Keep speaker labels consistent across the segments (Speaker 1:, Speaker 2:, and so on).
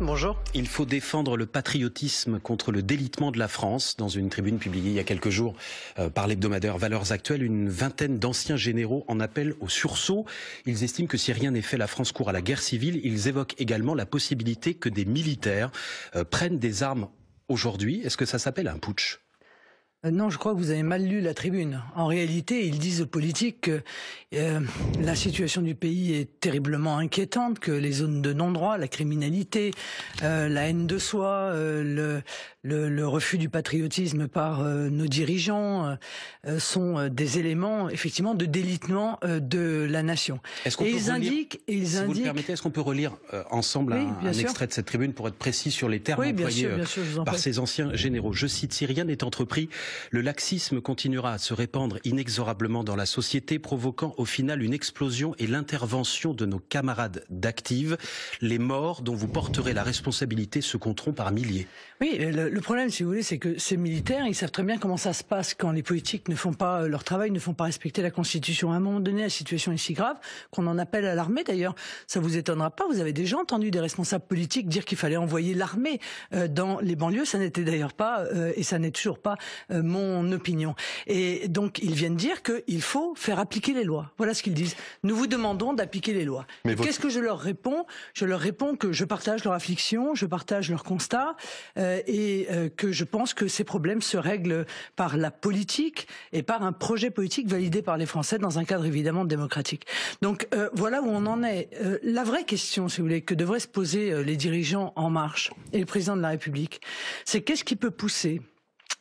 Speaker 1: Bonjour. Il faut défendre le patriotisme contre le délitement de la France. Dans une tribune publiée il y a quelques jours euh, par l'hebdomadaire Valeurs Actuelles, une vingtaine d'anciens généraux en appellent au sursaut. Ils estiment que si rien n'est fait, la France court à la guerre civile. Ils évoquent également la possibilité que des militaires euh, prennent des armes aujourd'hui. Est-ce que ça s'appelle un putsch
Speaker 2: euh, non, je crois que vous avez mal lu la tribune. En réalité, ils disent aux politiques que euh, la situation du pays est terriblement inquiétante, que les zones de non-droit, la criminalité, euh, la haine de soi, le, refus du patriotisme par nos dirigeants sont des éléments effectivement de délitement de la nation. et ils indiquent, et ils si vous le
Speaker 1: permettez, est-ce qu'on peut relire ensemble un, extrait de cette tribune pour être précis sur les termes employés par ces anciens généraux Je cite si rien n'est entrepris le laxisme continuera à se répandre inexorablement dans la société, provoquant au final une explosion et l'intervention de nos camarades d'actives. Les morts dont vous porterez la responsabilité se compteront par milliers.
Speaker 2: Oui, euh, le problème, si vous voulez, c'est que ces militaires, ils savent très bien comment ça se passe quand les politiques ne font pas euh, leur travail, ne font pas respecter la Constitution. À un moment donné, la situation est si grave qu'on en appelle à l'armée. D'ailleurs, ça vous étonnera pas. Vous avez déjà entendu des responsables politiques dire qu'il fallait envoyer l'armée euh, dans les banlieues. Ça n'était d'ailleurs pas, et ça n'est toujours pas mon opinion. Et donc ils viennent dire qu'il faut faire appliquer les lois. Voilà ce qu'ils disent. Nous vous demandons d'appliquer les lois. Mais Qu'est-ce que je leur réponds Je leur réponds que je partage leur affliction, je partage leur constat euh, et euh, que je pense que ces problèmes se règlent par la politique et par un projet politique validé par les Français dans un cadre évidemment démocratique. Donc euh, voilà où on en est. la vraie question, si vous voulez, que devraient se poser les dirigeants en marche et le président de la République, c'est qu'est-ce qui peut pousser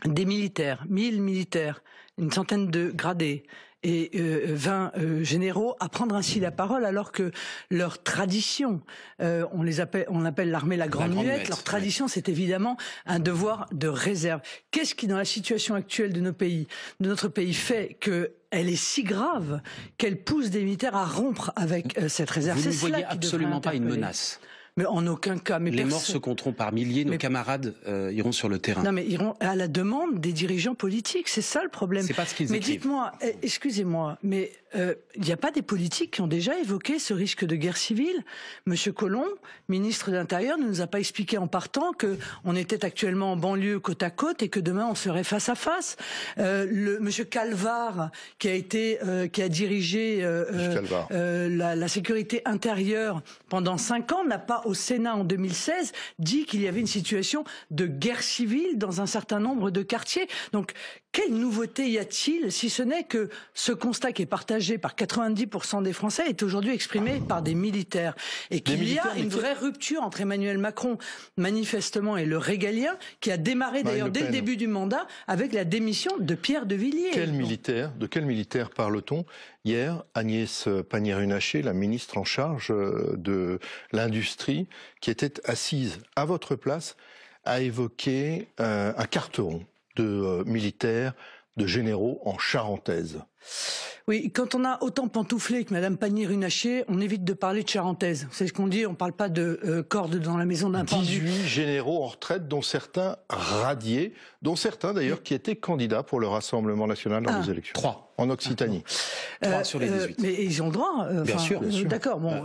Speaker 2: des militaires, mille militaires, une centaine de gradés et euh, 20 euh, généraux à prendre ainsi la parole alors que leur tradition, euh, on les appelle, on appelle l'armée la grande, muette, leur tradition c'est évidemment un devoir de réserve. Qu'est-ce qui dans la situation actuelle de nos pays, de notre pays fait qu'elle est si grave qu'elle pousse des militaires à rompre avec euh, cette réserve. Vous ne voyez absolument pas une menace. Mais en aucun cas. les morts se compteront
Speaker 1: par milliers. Nos camarades euh, iront sur le terrain. Non, mais
Speaker 2: iront à la demande des dirigeants politiques. C'est ça le problème. C'est pas ce qu'ils Mais dites-moi, eh, excusez-moi, mais il euh, n'y a pas des politiques qui ont déjà évoqué ce risque de guerre civile. Monsieur Colomb, ministre de l'Intérieur, ne nous a pas expliqué en partant que était actuellement en banlieue côte à côte et que demain on serait face à face. M. Euh, monsieur Calvar, euh, qui a dirigé la, sécurité intérieure pendant cinq ans, n'a pas au Sénat en 2016 dit qu'il y avait une situation de guerre civile dans un certain nombre de quartiers. Donc quelle nouveauté y a-t-il, si ce n'est que ce constat qui est partagé par 90% des Français est aujourd'hui exprimé par des militaires et qu'il y a une vraie rupture entre Emmanuel Macron, manifestement, et le régalien, qui a démarré d'ailleurs dès le début du mandat avec la démission de Pierre de Villiers.
Speaker 3: de quel militaire parle-t-on Hier, Agnès Pannier-Runacher, la ministre en charge euh, de l'industrie, qui était assise à votre place, a évoqué euh, un carteron de euh, militaires, de généraux en charentaise.
Speaker 2: Oui, quand on a autant pantouflé que Madame Pannier-Runacher, on évite de parler de charentaise. C'est ce qu'on dit, on ne parle pas de euh, cordes dans la maison d'un 18
Speaker 3: généraux en retraite, dont certains radiés, dont certains d'ailleurs qui étaient candidats pour le Rassemblement national dans les ah. élections. Trois. En Occitanie. Euh, Trois sur les 18. Euh,
Speaker 2: mais ils ont le droit. bien, sûr, D'accord. Bon,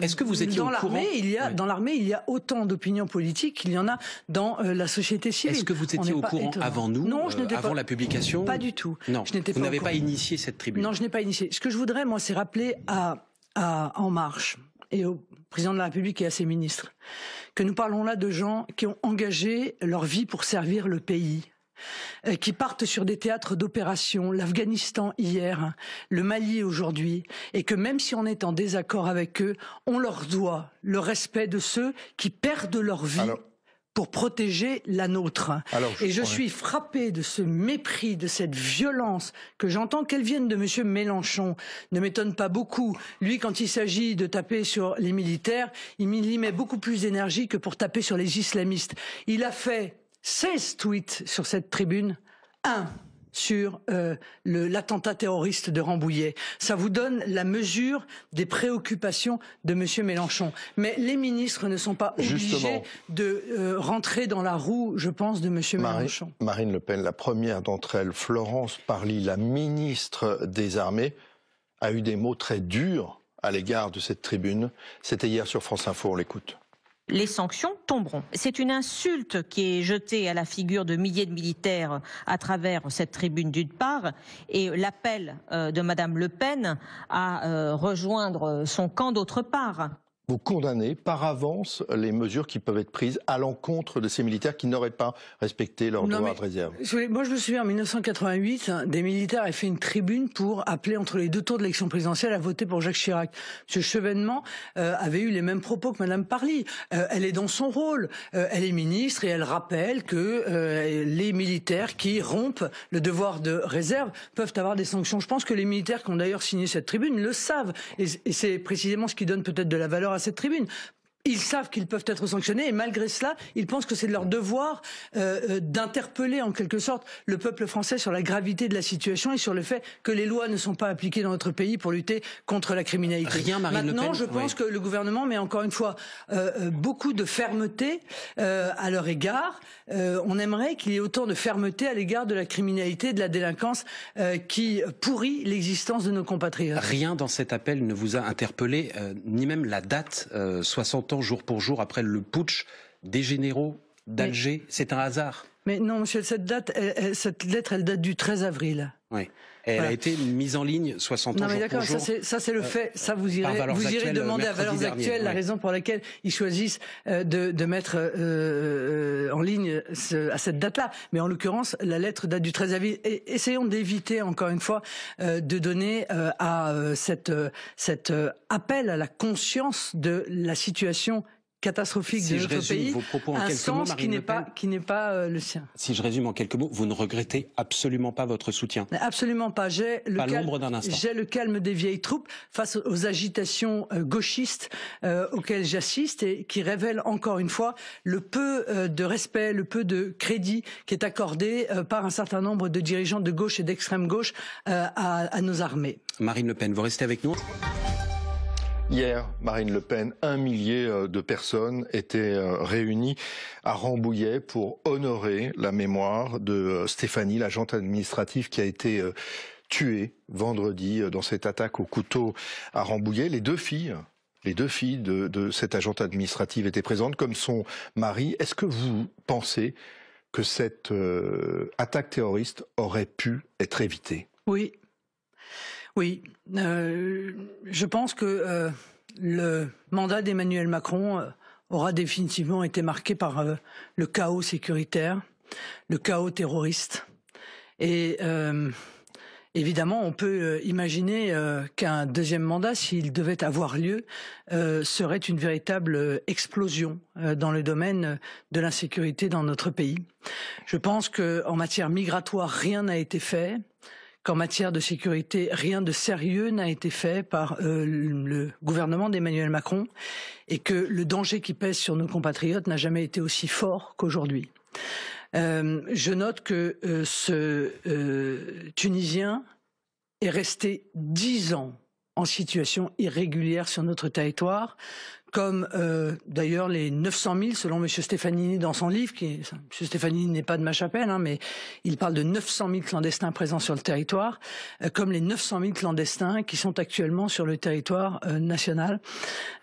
Speaker 2: Est-ce que vous étiez dans courant Il y a dans l'armée il y a autant d'opinions politiques qu'il y en a dans la société civile. Est-ce que vous étiez au courant avant nous Non, je n'étais pas. Avant la publication Pas du tout. Non. Vous n'avez pas initié
Speaker 1: cette tribune je
Speaker 2: n'ai pas initié. Ce que je voudrais, moi, c'est rappeler à, En Marche et au président de la République et à ses ministres que nous parlons là de gens qui ont engagé leur vie pour servir le pays, euh, qui partent sur des théâtres d'opération, l'Afghanistan hier, le Mali aujourd'hui, et que même si on est en désaccord avec eux, on leur doit le respect de ceux qui perdent leur vie pour protéger la nôtre. et je suis frappé de ce mépris, de cette violence que j'entends qu'elle vienne de M. Mélenchon. Ne m'étonne pas beaucoup. Lui, quand il s'agit de taper sur les militaires, il y met beaucoup plus d'énergie que pour taper sur les islamistes. Il a fait 16 tweets sur cette tribune. Un, sur euh, l'attentat terroriste de Rambouillet. Ça vous donne la mesure des préoccupations de M. Mélenchon. Mais les ministres ne sont pas obligés de euh, rentrer dans la roue, je pense, de M. Mélenchon.
Speaker 3: Marine Le Pen, la première d'entre elles, Florence Parly, la ministre des Armées, a eu des mots très durs à l'égard de cette tribune. C'était hier sur France Info, on l'écoute les sanctions tomberont. C'est une insulte qui est jetée à la figure de milliers de militaires à travers cette tribune d'une part et l'appel euh, de Mme Le Pen à euh, rejoindre
Speaker 2: son camp d'autre part
Speaker 3: condamner par avance les mesures qui peuvent être prises à l'encontre de ces militaires qui n'auraient pas respecté leur devoir de réserve
Speaker 2: Moi, je me souviens, en 1988, hein, des militaires avaient fait une tribune pour appeler entre les deux tours de l'élection présidentielle à voter pour Jacques Chirac. Ce Chevènement euh, avait eu les mêmes propos que Mme Parly. Euh, elle est dans son rôle. Euh, elle est ministre et elle rappelle que les militaires qui rompent le devoir de réserve peuvent avoir des sanctions. Je pense que les militaires qui ont d'ailleurs signé cette tribune le savent. Et, et c'est précisément ce qui donne peut-être de la valeur à cette tribune ils savent qu'ils peuvent être sanctionnés et malgré cela, ils pensent que c'est de leur devoir euh, euh, d'interpeller en quelque sorte le peuple français sur la gravité de la situation et sur le fait que les lois ne sont pas appliquées dans notre pays pour lutter contre la criminalité. Rien, Marine Maintenant, le Pen, je pense que le gouvernement met encore une fois euh, euh beaucoup de fermeté euh, à leur égard. Euh, on aimerait qu'il y ait autant de fermeté à l'égard de la criminalité, de la délinquance qui pourrit l'existence de nos compatriotes.
Speaker 1: Rien dans cet appel ne vous a interpellé, ni même la date 60 jour pour jour, après le putsch des généraux d'Alger, c'est un hasard.
Speaker 2: Mais non, monsieur, cette date, cette lettre, elle date du 13 avril.
Speaker 1: Oui. Elle a été mise en ligne 60 ans. Non, mais d'accord, ça c'est le euh, fait. Ça vous irez, vous irez euh, demander à Valeurs Actuelle Actuelles la raison
Speaker 2: pour laquelle ils choisissent euh, de, mettre en ligne à cette date-là. Mais en l'occurrence, la lettre date du 13 avril. essayons d'éviter encore une fois de donner à cet appel à la conscience de la situation catastrophique de notre pays, en un sens qui n'est pas qui n'est pas euh, le sien. Si je résume en quelques mots, vous ne regrettez absolument pas votre soutien. Absolument pas. J'ai le, calme, des vieilles troupes face aux agitations euh, gauchistes euh, auxquelles j'assiste et qui révèlent encore une fois le peu de respect, le peu de crédit qui est accordé par un certain nombre de dirigeants de gauche et d'extrême gauche à nos armées.
Speaker 3: Marine Le Pen, vous restez avec nous. Hier, Marine Le Pen, un millier euh, de personnes étaient euh, réunies à Rambouillet pour honorer la mémoire de euh, Stéphanie, l'agente administrative qui a été tuée vendredi dans cette attaque au couteau à Rambouillet. Les deux filles les deux filles de, cette agente administrative étaient présentes, comme son mari. Est-ce que vous pensez que cette attaque terroriste aurait pu être évitée
Speaker 2: Oui. Oui, euh, je pense que euh, le mandat d'Emmanuel Macron euh, aura définitivement été marqué par le chaos sécuritaire, le chaos terroriste. Et évidemment, on peut imaginer qu'un deuxième mandat, s'il devait avoir lieu, serait une véritable explosion dans le domaine de l'insécurité dans notre pays. Je pense qu'en matière migratoire, rien n'a été fait qu'en matière de sécurité, rien de sérieux n'a été fait par euh, le gouvernement d'Emmanuel Macron et que le danger qui pèse sur nos compatriotes n'a jamais été aussi fort qu'aujourd'hui. Euh, je note que euh, ce Tunisien est resté dix ans en situation irrégulière sur notre territoire, comme euh, d'ailleurs les 900 000 selon M. Stéphanini dans son livre, qui, M. Stéphanini n'est pas de ma chapelle, hein, mais il parle de 900 000 clandestins présents sur le territoire, euh, comme les 900 000 clandestins qui sont actuellement sur le territoire euh, national.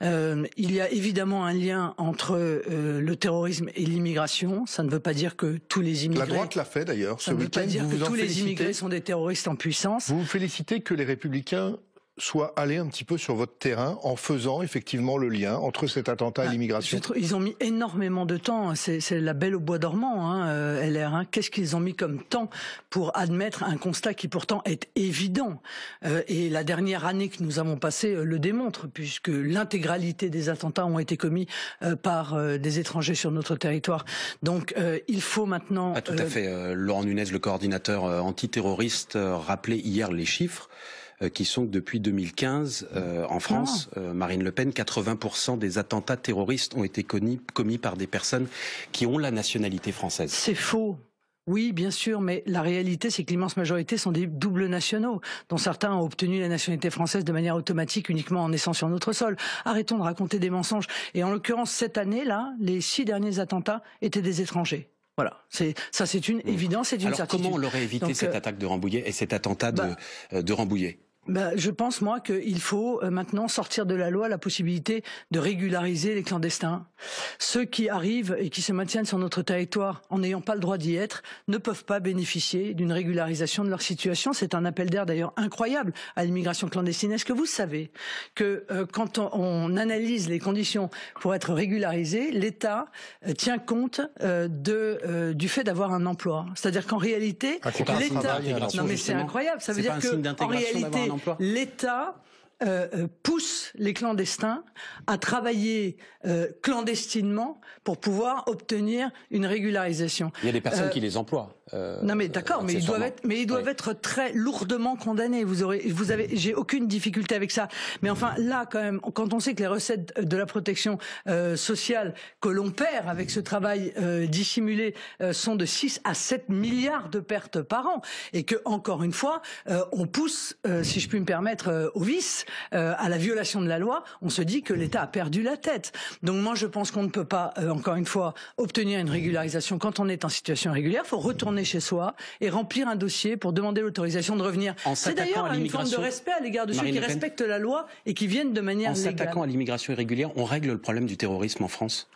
Speaker 2: Euh, il y a évidemment un lien entre euh, le terrorisme et l'immigration. Ça ne veut pas dire que tous les immigrés... La droite l'a fait d'ailleurs Ça ne veut pas dire que tous les immigrés
Speaker 3: sont des terroristes en puissance. Vous vous félicitez que les républicains soit aller un petit peu sur votre terrain en faisant effectivement le lien entre cet attentat et bah, l'immigration
Speaker 2: Ils ont mis énormément de temps. Hein. C'est la belle au bois dormant, hein, euh, LR. Hein. Qu'est-ce qu'ils ont mis comme temps pour admettre un constat qui pourtant est évident euh, Et la dernière année que nous avons passée euh, le démontre, puisque l'intégralité des attentats ont été commis par des étrangers sur notre territoire. Donc il faut maintenant... Ah, tout à
Speaker 1: fait. Laurent Nunez, le coordinateur antiterroriste, rappelait hier les chiffres. Euh, qui sont que depuis 2015 euh, en ah. France, euh, Marine Le Pen, 80% des attentats terroristes ont été commis, par des personnes qui ont la nationalité française.
Speaker 2: C'est faux. Oui, bien sûr, mais la réalité, c'est que l'immense majorité sont des doubles nationaux, dont certains ont obtenu la nationalité française de manière automatique uniquement en naissant sur notre sol. Arrêtons de raconter des mensonges. Et en l'occurrence, cette année-là, les six derniers attentats étaient des étrangers. Voilà, ça, c'est une évidence, c'est une Alors, Comment on aurait évité cette
Speaker 1: attaque de Rambouillet et cet attentat de bah Rambouillet
Speaker 2: ben, je pense moi qu'il faut euh, maintenant sortir de la loi la possibilité de régulariser les clandestins. Ceux qui arrivent et qui se maintiennent sur notre territoire en n'ayant pas le droit d'y être ne peuvent pas bénéficier d'une régularisation de leur situation. C'est un appel d'air d'ailleurs incroyable à l'immigration clandestine. Est-ce que vous savez que euh, quand on, analyse les conditions pour être régularisé, l'État euh, tient compte de du fait d'avoir un emploi. C'est-à-dire qu'en réalité, ah, l'État non mais c'est incroyable. Ça veut dire que réalité L'État euh, euh pousse les clandestins à travailler euh, clandestinement pour pouvoir obtenir une régularisation. Il y a des personnes euh, qui les
Speaker 1: emploient. Euh, non mais d'accord, mais ils doivent être,
Speaker 2: mais ils doivent être très lourdement condamnés. Vous vous avez, j'ai aucune difficulté avec ça. Mais enfin là quand même, quand on sait que les recettes de la protection sociale que l'on perd avec ce travail dissimulé sont de 6 à 7 milliards de pertes par an et que encore une fois on pousse, si je puis me permettre, au vice. Euh, à la violation de la loi, on se dit que l'État a perdu la tête. Donc moi, je pense qu'on ne peut pas, euh, encore une fois, obtenir une régularisation quand on est en situation irrégulière. Il faut retourner chez soi et remplir un dossier pour demander l'autorisation de revenir. C'est d'ailleurs une forme de respect à l'égard de ceux qui respectent la loi et qui viennent de manière En s'attaquant à
Speaker 1: l'immigration irrégulière, on règle le problème du terrorisme en France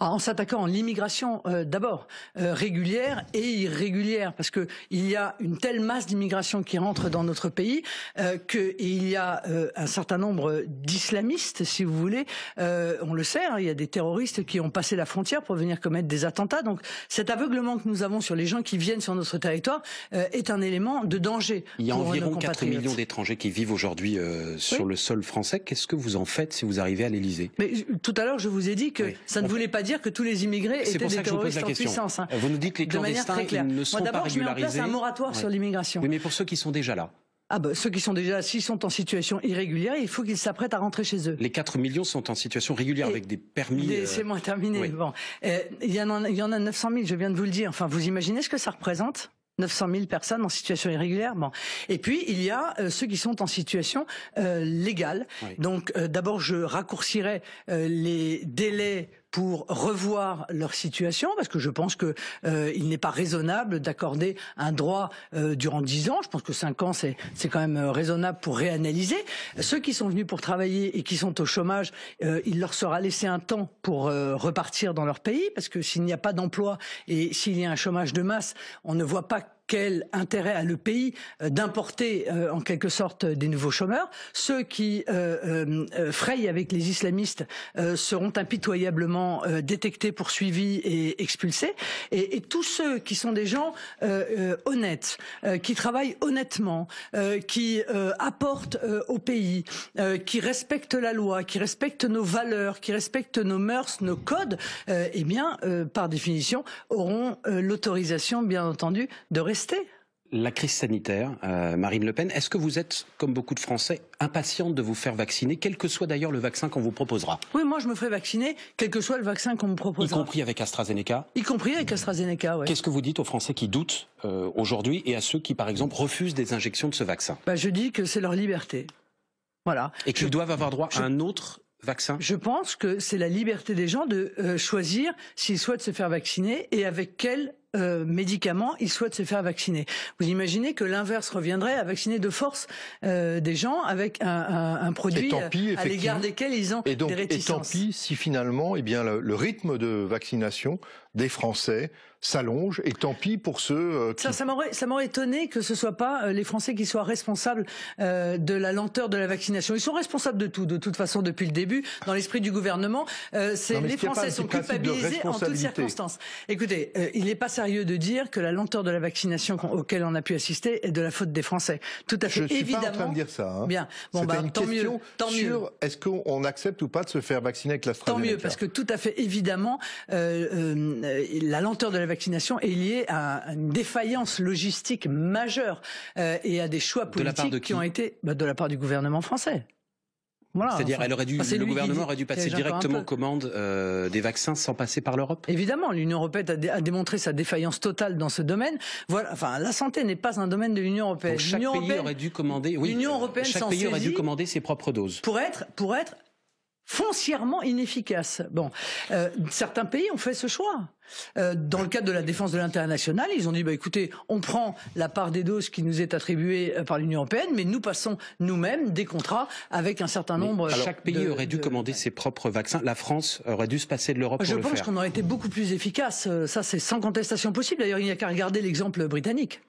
Speaker 2: ah, en s'attaquant à l'immigration euh, d'abord euh, régulière et irrégulière, parce que il y a une telle masse d'immigration qui rentre dans notre pays euh, qu'il y a un certain nombre d'islamistes, si vous voulez. on le sait, hein, il y a des terroristes qui ont passé la frontière pour venir commettre des attentats. Donc cet aveuglement que nous avons sur les gens qui viennent sur notre territoire est un élément de danger. Il y a environ 4 millions
Speaker 1: d'étrangers qui vivent aujourd'hui sur le sol français. Qu'est-ce que vous en faites si vous arrivez à l'Élysée
Speaker 2: tout à l'heure, je vous ai dit que ça ne je voulais pas dire que tous les immigrés étaient pour ça des que terroristes vous en puissance. Hein. Vous nous dites que les clandestins ne sont pas régularisés. Moi, d'abord, je mets en place un moratoire sur l'immigration. mais pour ceux qui sont déjà là. Ah ben, ceux qui sont déjà, là, s'ils sont en situation irrégulière, il faut qu'ils s'apprêtent à rentrer chez eux. Les 4 millions sont en situation régulière avec des permis. Euh, c'est moi terminé. Bon, euh, il y, en a, 900 000. Je viens de vous le dire. Enfin, vous imaginez ce que ça représente 900 000 personnes en situation irrégulière. Bon. Et puis, il y a euh, ceux qui sont en situation légale. Donc, d'abord, je raccourcirais les délais pour revoir leur situation, parce que je pense que euh, il n'est pas raisonnable d'accorder un droit euh, durant dix ans. Je pense que cinq ans, c'est quand même euh, raisonnable pour réanalyser. Ceux qui sont venus pour travailler et qui sont au chômage, il leur sera laissé un temps pour repartir dans leur pays, parce que s'il n'y a pas d'emploi et s'il y a un chômage de masse, on ne voit pas quel intérêt a le pays euh, d'importer euh, en quelque sorte des nouveaux chômeurs Ceux qui euh, frayent avec les islamistes seront impitoyablement détectés, poursuivis et expulsés. Et, et, tous ceux qui sont des gens honnêtes, qui travaillent honnêtement, qui apportent au pays, qui respectent la loi, qui respectent nos valeurs, qui respectent nos mœurs, nos codes, eh bien, par définition, auront l'autorisation, bien entendu, de rester
Speaker 1: la crise sanitaire, euh, Marine Le Pen, est-ce que vous êtes, comme beaucoup de Français, impatiente de vous faire vacciner, quel que soit d'ailleurs le vaccin qu'on vous proposera
Speaker 2: Oui, moi je me ferai vacciner, quel que soit le vaccin qu'on me proposera. Y
Speaker 1: compris avec AstraZeneca
Speaker 2: Y compris avec AstraZeneca, oui.
Speaker 1: Qu'est-ce que vous dites aux Français qui doutent euh, aujourd'hui et à ceux qui, par exemple, refusent des injections de ce vaccin
Speaker 2: bah, Je dis que c'est leur liberté. Voilà. Et qu'ils doivent avoir droit à un autre Vaccin. Je pense que c'est la liberté des gens de euh, choisir s'ils souhaitent se faire vacciner et avec quel euh, médicaments, ils souhaitent se faire vacciner. Vous imaginez que l'inverse reviendrait à vacciner de force euh, des gens avec un, produit à l'égard desquels ils
Speaker 3: ont des réticences. Et tant pis si finalement, eh bien, le rythme de vaccination des Français s'allonge et tant pis pour ceux euh, qui...
Speaker 2: ça ça m'aurait étonné que ce soit pas euh, les Français qui soient responsables euh, de la lenteur de la vaccination ils sont responsables de tout de toute façon depuis le début dans l'esprit du gouvernement c'est les Français sont culpabilisés en toutes circonstances écoutez il n'est pas sérieux de dire que la lenteur de la vaccination auquel on a pu assister est de la faute des Français tout à fait je évidemment en train de dire ça hein. bien bon bah, une tant mieux tant mieux
Speaker 3: est-ce qu'on accepte ou pas de se faire vacciner avec la tant mieux parce que
Speaker 2: tout à fait évidemment la lenteur de la vaccination est liée à une défaillance logistique majeure euh, et à des choix politiques qui, ont été bah, de la part du gouvernement français.
Speaker 1: C'est-à-dire, le gouvernement aurait dû passer directement commande commandes euh, des vaccins sans passer par l'Europe.
Speaker 2: Évidemment, l'Union européenne a, démontré sa défaillance totale dans ce domaine. enfin, la santé n'est pas un domaine de l'Union européenne. chaque pays aurait dû
Speaker 1: commander. Oui, L'Union européenne chaque pays aurait dû commander ses propres doses. Pour être,
Speaker 2: pour être foncièrement inefficace. Bon, euh, certains pays ont fait ce choix. Euh, dans le cadre de la défense de l'international, ils ont dit bah écoutez, on prend la part des doses qui nous est attribuée euh, par l'Union européenne, mais nous passons nous-mêmes des contrats avec un certain nombre. chaque pays aurait dû
Speaker 1: commander ses propres vaccins. La France aurait dû se passer de l'Europe. Je pense
Speaker 2: qu'on aurait été beaucoup plus efficace. Ça, c'est sans contestation possible. D'ailleurs, il n'y a qu'à regarder l'exemple britannique.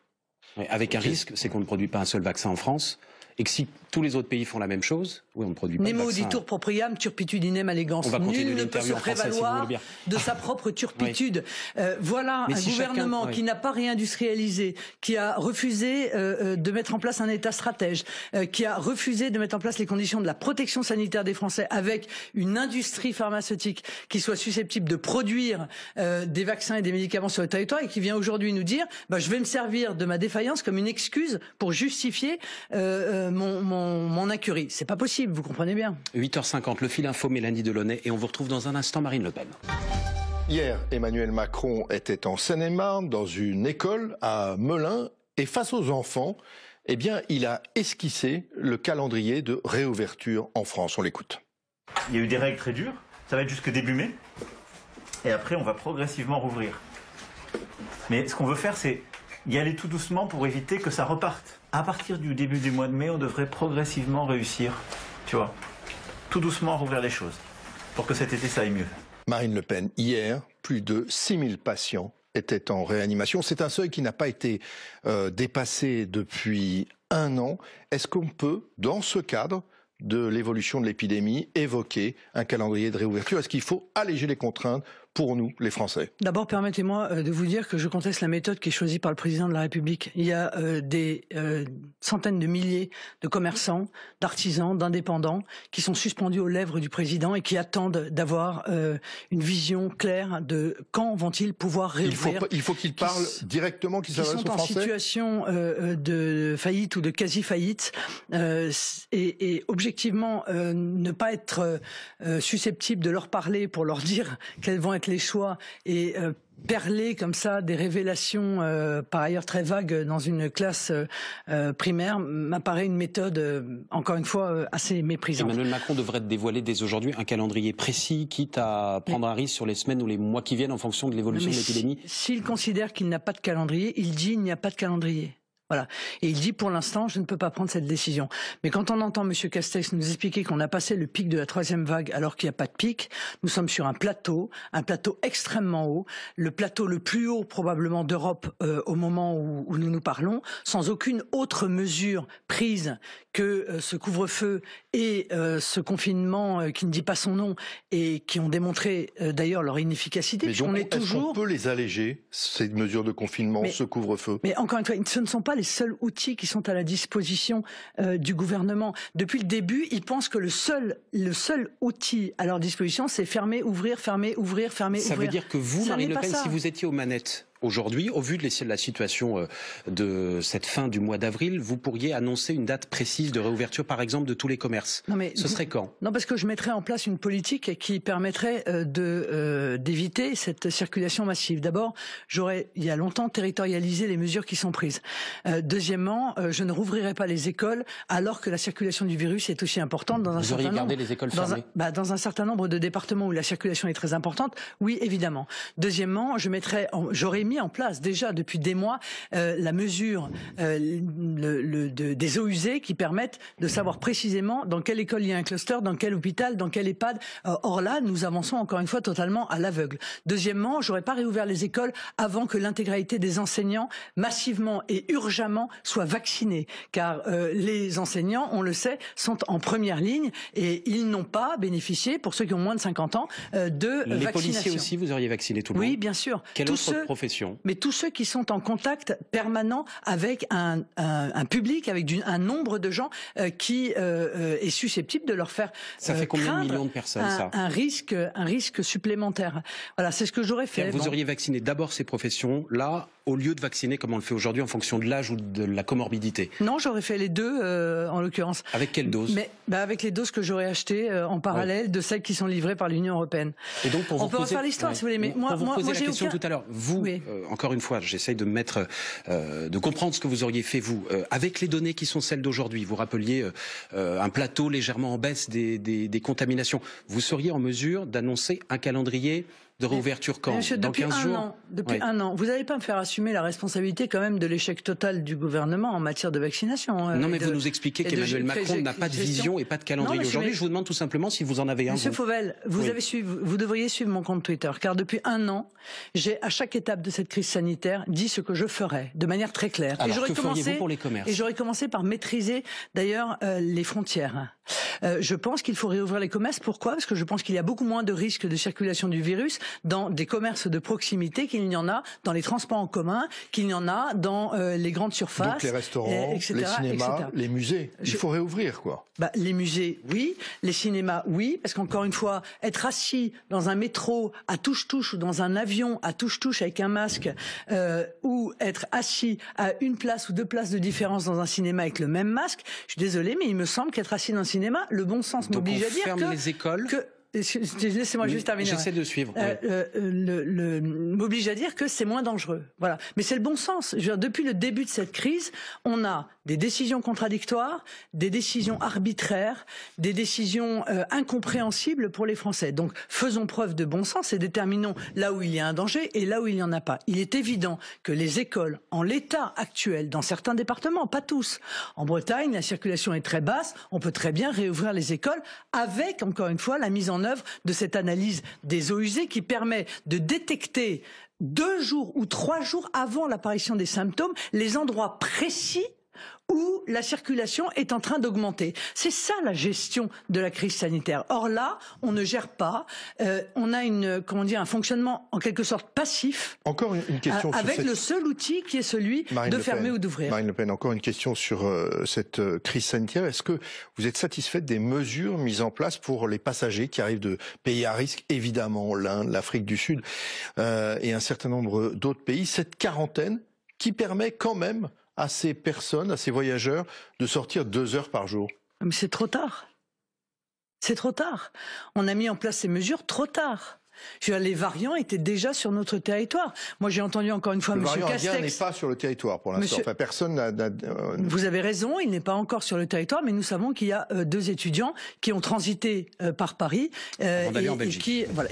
Speaker 1: avec un risque, c'est qu'on ne produit pas un seul vaccin en France et que si tous les autres pays font la même chose, oui, on ne produit pas Nemo
Speaker 2: propriam, inem, allégance. Nul ne peut se prévaloir de sa propre turpitude. Euh, voilà un gouvernement qui n'a pas réindustrialisé, qui a refusé euh, euh, de mettre en place un État stratège, qui a refusé de mettre en place les conditions de la protection sanitaire des Français avec une industrie pharmaceutique qui soit susceptible de produire des vaccins et des médicaments sur le territoire et qui vient aujourd'hui nous dire bah, je vais me servir de ma défaillance comme une excuse pour justifier mon, mon, mon incurie. C'est pas possible vous comprenez bien.
Speaker 1: 8h50, le fil info, Mélanie Delaunay, et on vous retrouve dans un instant, Marine Le Pen.
Speaker 3: Hier, Emmanuel Macron était en Seine-et-Marne, dans une école à Melun, et face aux enfants, eh bien, il a esquissé le calendrier de réouverture en France. On l'écoute. Il y a eu des règles très dures. Ça va être jusque début mai. Et après, on va progressivement rouvrir. Mais ce qu'on veut faire, c'est y aller tout doucement pour éviter que ça reparte. À partir du début du mois de mai, on devrait progressivement réussir tu vois, tout doucement rouvrir les choses pour que cet été ça aille mieux. Marine Le Pen, hier, plus de 6000 patients étaient en réanimation. C'est un seuil qui n'a pas été euh, dépassé depuis un an. Est-ce qu'on peut, dans ce cadre de l'évolution de l'épidémie, évoquer un calendrier de réouverture Est-ce qu'il faut alléger les contraintes pour nous, les Français.
Speaker 2: D'abord, permettez-moi euh, de vous dire que je conteste la méthode qui est choisie par le président de la République. Il y a euh, des euh, centaines de milliers de commerçants, d'artisans, d'indépendants qui sont suspendus aux lèvres du président et qui attendent d'avoir une vision claire de quand vont-ils pouvoir réouvrir. Il faut, qu'ils parlent
Speaker 3: directement, qu'ils s'adressent aux Français. Ils sont en
Speaker 2: situation de faillite ou de quasi-faillite et, et, objectivement ne pas être susceptibles de leur parler pour leur dire quelles vont être les choix et euh, perler comme ça des révélations euh, par ailleurs très vagues dans une classe euh, primaire m'apparaît une méthode encore une fois assez méprisante.
Speaker 1: Emmanuel Macron devrait dévoiler dès aujourd'hui un calendrier précis quitte à prendre un risque sur les semaines ou les mois qui viennent en fonction de l'évolution de l'épidémie.
Speaker 2: S'il considère qu'il n'a pas de calendrier, il dit il n'y a pas de calendrier. Et il dit pour l'instant, je ne peux pas prendre cette décision. Mais quand on entend M. Castex nous expliquer qu'on a passé le pic de la troisième vague alors qu'il n'y a pas de pic, nous sommes sur un plateau, un plateau extrêmement haut, le plateau le plus haut probablement d'Europe euh, au moment où, nous nous parlons, sans aucune autre mesure prise que euh, ce couvre-feu et euh, ce confinement qui ne dit pas son nom et qui ont démontré d'ailleurs leur inefficacité. Mais on est, toujours.
Speaker 3: On peut les alléger ces mesures de confinement, ce couvre-feu.
Speaker 2: Mais encore une fois, ce ne sont pas les les seuls outils qui sont à la disposition euh, du gouvernement. Depuis le début, ils pensent que le seul, le seul outil à leur disposition, c'est fermer, ouvrir, fermer, ouvrir, fermer, ça ouvrir. Ça veut dire que vous, Marine Le Pen, si vous
Speaker 1: étiez aux manettes aujourd'hui, au vu de la situation euh, de cette fin du mois d'avril, vous pourriez annoncer une date précise de réouverture, par exemple, de tous les commerces. Non mais ce serait quand
Speaker 2: Non, parce que je mettrais en place une politique qui permettrait euh, euh, d'éviter cette circulation massive. D'abord, j'aurais il y a longtemps territorialisé les mesures qui sont prises. deuxièmement, je ne rouvrirai pas les écoles alors que la circulation du virus est aussi importante dans un vous certain nombre, les écoles fermées. Bah, un, certain nombre de départements où la circulation est très importante. Oui, évidemment. Deuxièmement, je j'aurais mis en place déjà depuis des mois euh, la mesure euh, le, des eaux usées qui permettent de savoir précisément dans quelle école il y a un cluster, dans quel hôpital, dans quel EHPAD. Euh, or là, nous avançons encore une fois totalement à l'aveugle. Deuxièmement, j'aurais pas réouvert les écoles avant que l'intégralité des enseignants massivement et urgemment soient vaccinés, car les enseignants, on le sait, sont en première ligne et ils n'ont pas bénéficié, pour ceux qui ont moins de 50 ans, de vaccination. Les policiers aussi,
Speaker 1: vous auriez vacciné tout le monde.
Speaker 2: Oui, bien sûr. Quelle Tous autre ceux... profession mais tous ceux qui sont en contact permanent avec un, public, avec un nombre de gens euh, qui euh, euh, est susceptible de leur faire ça de millions un, risque supplémentaire. Voilà, c'est ce que j'aurais fait. Vous auriez
Speaker 1: vacciné d'abord ces professions là au lieu de vacciner comme on le fait aujourd'hui en fonction de l'âge ou de la comorbidité
Speaker 2: Non, j'aurais fait les deux euh, en l'occurrence. Avec quelle dose Mais bah, avec les doses que j'aurais achetées euh, en parallèle de celles qui sont livrées par l'Union européenne. on peut refaire l'histoire si vous voulez. pour moi, vous la question tout à l'heure. Vous, euh,
Speaker 1: encore une fois, j'essaye de mettre, de comprendre ce que vous auriez fait vous avec les données qui sont celles d'aujourd'hui. Vous rappeliez un plateau légèrement en baisse des contaminations. Vous seriez en mesure d'annoncer un calendrier de réouverture quand Monsieur, Dans an, Depuis un
Speaker 2: an. Vous n'allez pas me faire assumer la responsabilité quand même de l'échec total du gouvernement en matière de vaccination. Euh, non, mais vous nous expliquez qu'Emmanuel Macron n'a pas de vision et pas de calendrier. Aujourd'hui, je
Speaker 1: vous demande tout simplement si vous en avez un. Monsieur Fauvel,
Speaker 2: vous, avez vous devriez suivre mon compte Twitter, car depuis un an, j'ai à chaque étape de cette crise sanitaire dit ce que je ferais, de manière très claire. Alors, et j'aurais commencé, pour les commerces Et j'aurais commencé par maîtriser, d'ailleurs, euh, les frontières. Euh, je pense qu'il faut réouvrir les commerces. Pourquoi Parce que je pense qu'il y a beaucoup moins de risques de circulation du virus dans des commerces de proximité qu'il n'y en a dans les transports en commun, qu'il n'y en a dans euh, les grandes surfaces. Donc les restaurants, euh, les cinémas, les
Speaker 3: musées. Il faut réouvrir, quoi.
Speaker 2: Bah, les musées, oui. Les cinémas, oui. Parce qu'encore une fois, être assis dans un métro à touche-touche ou dans un avion à touche-touche avec un masque euh, ou être assis à une place ou deux places de différence dans un cinéma avec le même masque, je suis désolé, mais il me semble qu'être assis dans un cinéma, le bon sens m'oblige à dire que, les écoles. que Laissez-moi juste terminer. J'essaie de suivre. Euh, euh, le, le, m'oblige à dire que c'est moins dangereux. Voilà. Mais c'est le bon sens. Je depuis le début de cette crise, on a des décisions contradictoires, des décisions arbitraires, des décisions euh, incompréhensibles pour les Français. Donc, faisons preuve de bon sens et déterminons là où il y a un danger et là où il n'y en a pas. Il est évident que les écoles, en l'état actuel, dans certains départements, pas tous, en Bretagne, la circulation est très basse. On peut très bien réouvrir les écoles avec, encore une fois, la mise en œuvre de cette analyse des eaux usées qui permet de détecter deux jours ou trois jours avant l'apparition des symptômes les endroits précis où la circulation est en train d'augmenter. C'est ça la gestion de la crise sanitaire. Or là, on ne gère pas. Euh, on a une comment dire un fonctionnement en quelque sorte passif.
Speaker 3: Encore une, question euh, avec le
Speaker 2: seul outil qui est celui de fermer ou d'ouvrir. Marine
Speaker 3: Le Pen, encore une question sur euh, cette crise sanitaire. Est-ce que vous êtes satisfaite des mesures mises en place pour les passagers qui arrivent de pays à risque, évidemment l'Inde, l'Afrique du Sud et un certain nombre d'autres pays Cette quarantaine qui permet quand même à ces personnes, à ces voyageurs, de sortir deux heures par jour
Speaker 2: ah, Mais c'est trop tard. C'est trop tard. On a mis en place ces mesures trop tard. Les variants étaient déjà sur notre territoire. Moi, j'ai entendu encore une fois M. Castex. Le n'est pas sur
Speaker 3: le territoire pour l'instant. Euh,
Speaker 2: Vous avez raison, il n'est pas encore sur le territoire, mais nous savons qu'il y a euh, deux étudiants qui ont transité euh, par Paris et,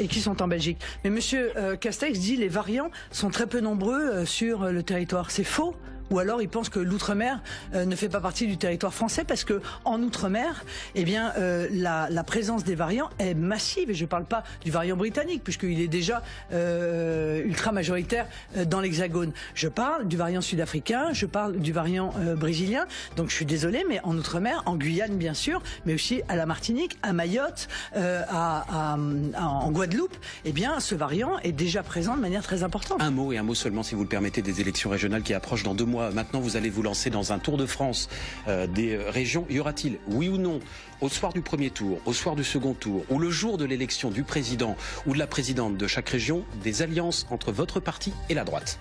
Speaker 2: qui, sont en Belgique. Mais M. Castex dit les variants sont très peu nombreux sur le territoire. C'est faux ou alors ils pensent que l'outre-mer euh, ne fait pas partie du territoire français parce que en outre-mer, eh bien, euh, la, présence des variants est massive. Et je ne parle pas du variant britannique puisqu'il est déjà euh, ultra majoritaire dans l'Hexagone. Je parle du variant sud-africain, je parle du variant brésilien. Donc je suis désolé, mais en outre-mer, en Guyane bien sûr, mais aussi à la Martinique, à Mayotte, à, en Guadeloupe, eh bien, ce variant est déjà présent de manière très
Speaker 1: importante. Un mot et un mot seulement, si vous le permettez, des élections régionales qui approchent dans deux mois. Maintenant, vous allez vous lancer dans un tour de France euh, des euh, régions. Y aura-t-il, oui ou non, au soir du premier tour, au soir du second tour, ou le jour de l'élection du président ou de la présidente de chaque région, des alliances entre votre parti et la droite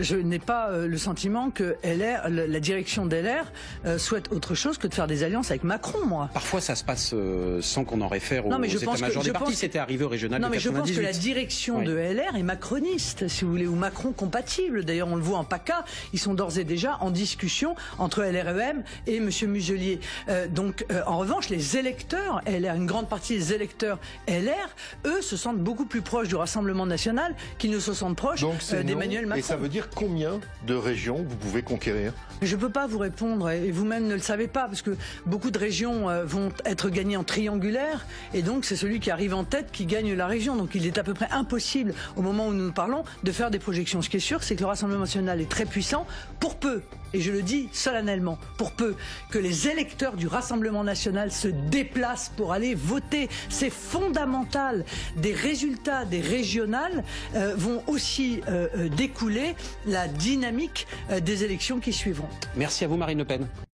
Speaker 2: je n'ai pas euh, le sentiment que la direction d'LR euh, souhaite autre chose que de faire des alliances avec Macron, moi. Parfois, ça se passe euh,
Speaker 1: sans qu'on en réfère non, mais aux états-majors des partis. C'était arrivé au
Speaker 2: régional Non, mais je pense que la direction de LR est macroniste, si vous voulez, ou Macron compatible. D'ailleurs, on le voit en PACA, ils sont d'ores et déjà en discussion entre LREM et M. Muselier. donc, en revanche, les électeurs une grande partie des électeurs LR, eux, se sentent beaucoup plus proches du Rassemblement national qu'ils ne se sentent proches d'Emmanuel Macron
Speaker 3: combien de régions vous pouvez conquérir
Speaker 2: Je ne peux pas vous répondre et vous-même ne le savez pas parce que beaucoup de régions euh, vont être gagnées en triangulaire et donc c'est celui qui arrive en tête qui gagne la région. Donc il est à peu près impossible au moment où nous parlons de faire des projections. Ce qui est sûr, c'est que le Rassemblement national est très puissant pour peu et je le dis solennellement, pour peu que les électeurs du Rassemblement national se déplacent pour aller voter. C'est fondamental. Des résultats des régionales euh, vont aussi euh, euh, découler la dynamique des élections qui suivront.
Speaker 1: Merci à vous, Marine Le Pen.